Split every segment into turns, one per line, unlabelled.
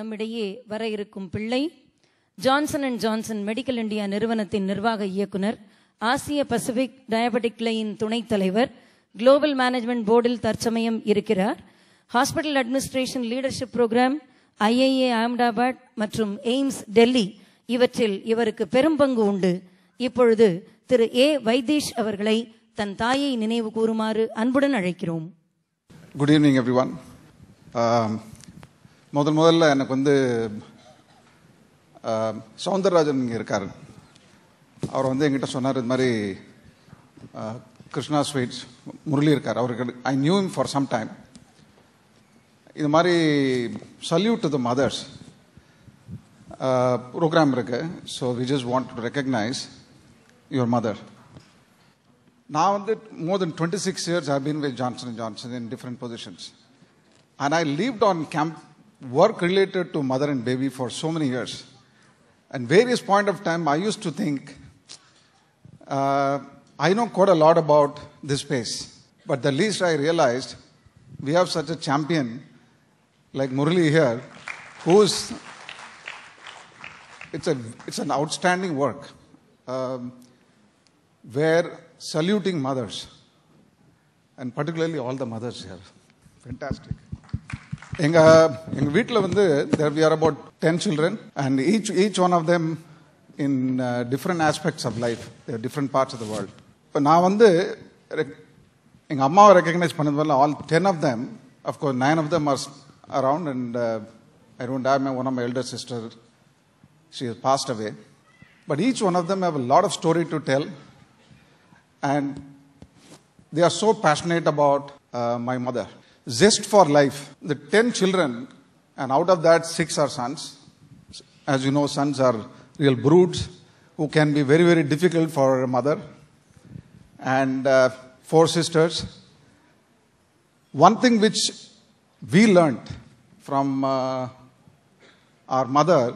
நம்மிடையே வர இருக்கும் Pillai Johnson and Johnson medical India நிறுவனத்தின் நிர்வாக இயக்குனர் ஆசிய பசிபிக் டயபெட்டிக் கிளையின் துணைத் தலைவர் குளோபல் மேனேஜ்மெண்ட் போர்டில் தற்சமயம் இருக்கிறார் hospital administration leadership programme IIA Ahmedabad மற்றும் எய்ம்ஸ் டெல்லி இவற்றில் இவருக்கு பெரும் பங்கு உண்டு இப்பொழுது திரு ஏ வைதேஷ் அவர்களை தன் தாயை நினைவு கூறுமாறு அன்புடன் அழைக்கிறோம்
குட் ஈவினிங் எவ்ரி ஒன் முதல் முதல்ல எனக்கு வந்து சவுந்தரராஜன் இங்கே இருக்கார் அவர் வந்து எங்கிட்ட சொன்னார் இது மாதிரி கிருஷ்ணா ஸ்வீட்ஸ் முரளி இருக்கார் அவருக்கு I knew him for some time இது மாதிரி salute to the mother's programme இருக்கு so we just want to recognise your mother நான் வந்து more than twenty six years have been with Johnson Johnson in different positions and I lived on camp work related to mother and baby for so many years. And various point of time, I used to think, uh, I know quite a lot about this space. But the least I realized, we have such a champion like Murli here, who's, it's, a, it's an outstanding work. Um, where saluting mothers, and particularly all the mothers here. Fantastic. எங்கள் எங்கள் வீட்டில் வந்து there we are about ten children and each each one of them in different aspects of life different parts of the world இப்போ நான் வந்து எங்கள் அம்மாவை recognise பண்ணது all ten of them of course nine of them are around and I don't have my one of my elder sister she is passed away but each one of them have lot of story to tell and they are so passionate about my mother zest for life. The 10 children, and out of that, six are sons. As you know, sons are real broods who can be very, very difficult for a mother. And uh, four sisters. One thing which we learned from uh, our mother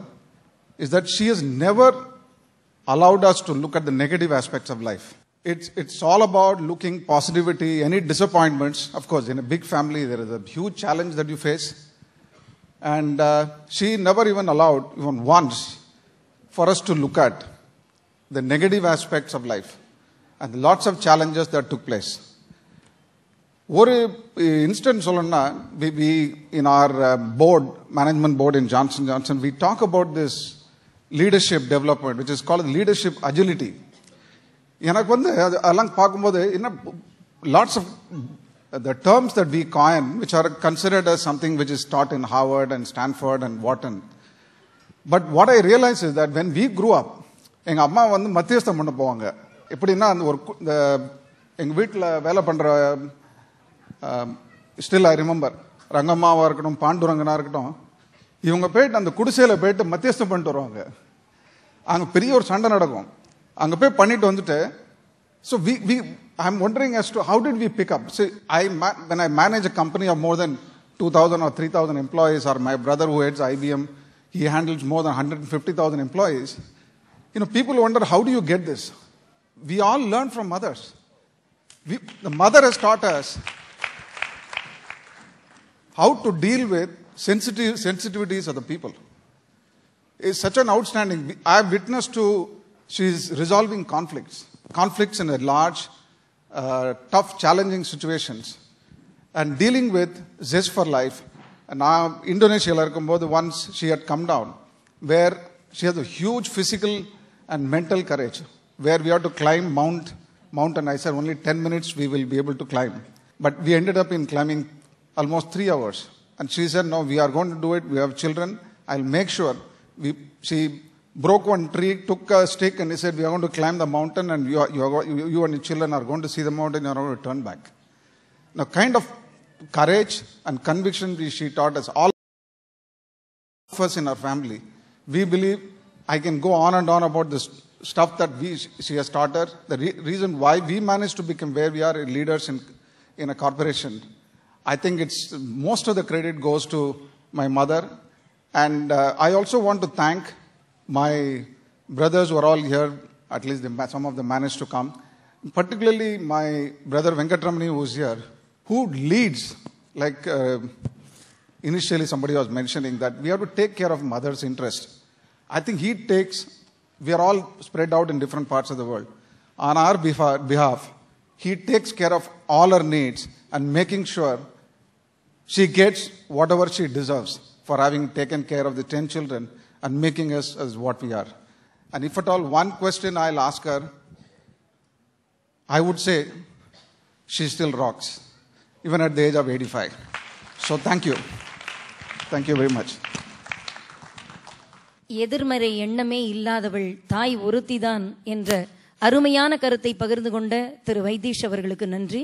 is that she has never allowed us to look at the negative aspects of life it's, it's all about looking positivity, any disappointments. Of course, in a big family, there is a huge challenge that you face. And uh, she never even allowed, even once, for us to look at the negative aspects of life and lots of challenges that took place. ஒரு instant uh, சொல்லணும்னா we, in our uh, board, management board in Johnson Johnson we talk about this leadership development, which is called leadership agility. எனக்கு வந்து அது அதெல்லாம் பார்க்கும்போது என்ன lots of the terms that we coin which are considered as something which is start in Harvard and Stanford and Wharton but what I realise is that when we grew up எங்கள் அம்மா வந்து மத்தியஸ்தம் பண்ண போவாங்க எப்படின்னா அந்த ஒரு இந்த எங்கள் வீட்டில் வேலை பண்ணுற ஸ்டில் ஐ ரிமெம்பர் ரங்கம்மாவாக இருக்கட்டும் பாண்டுரங்கனாக இருக்கட்டும் இவங்க போயிட்டு அந்த குடிசையில் போயிட்டு மத்தியஸ்தம் பண்ணிட்டு வருவாங்க அங்கே பெரிய ஒரு சண்டை நடக்கும் அங்கே போய் பண்ணிட்டு வந்துட்டு so we we I am wondering as to how did we pick up see I when I manage a company of more than two thousand or three thousand employees or my brother who heads IBM he handles more hundred fifty thousand employees you know, people wonder how do you get this? We all learn from mothers. the mother has taught us how to deal with sensitivities of the people. It's such an outstanding. I've witnessed to she is resolving conflicts, conflicts in a large, uh, tough, challenging situations, and dealing with zest for life. And now, Indonesia, once she had come down, where she has a huge physical and mental courage, where we have to climb Mount Mountain. I only 10 minutes we will be able to climb. But we ended up in climbing almost three hours. And she said, no, we are going to do it. We have children. I'll make sure we, she broke one tree, took a stick, and he said, We are going to climb the mountain, and you, are, you, are, you and your children are going to see the mountain, you are going to turn back. Now, kind of courage and conviction she taught us, all of us in our family, we believe I can go on and on about this stuff that we, she has taught her. The re- reason why we managed to become where we are leaders in, in a corporation, I think it's most of the credit goes to my mother. And uh, I also want to thank my brothers were all here, at least some of them managed to come. Particularly my brother Venkatramani was here, who leads, like uh, initially somebody was mentioning that we have to take care of mother's interest. I think he takes, we are all spread out in different parts of the world. On our behalf, he takes care of all her needs and making sure she gets whatever she deserves for having taken care of the 10 children and making us as what we are. And if at all one question I'll ask her, I would say she still rocks, even at the age of 85. So thank you. Thank you very much.
எதிர்மறை எண்ணமே இல்லாதவள் தாய் ஒருத்திதான் என்ற அருமையான கருத்தை பகிர்ந்து கொண்ட திரு வைத்தீஷ் அவர்களுக்கு நன்றி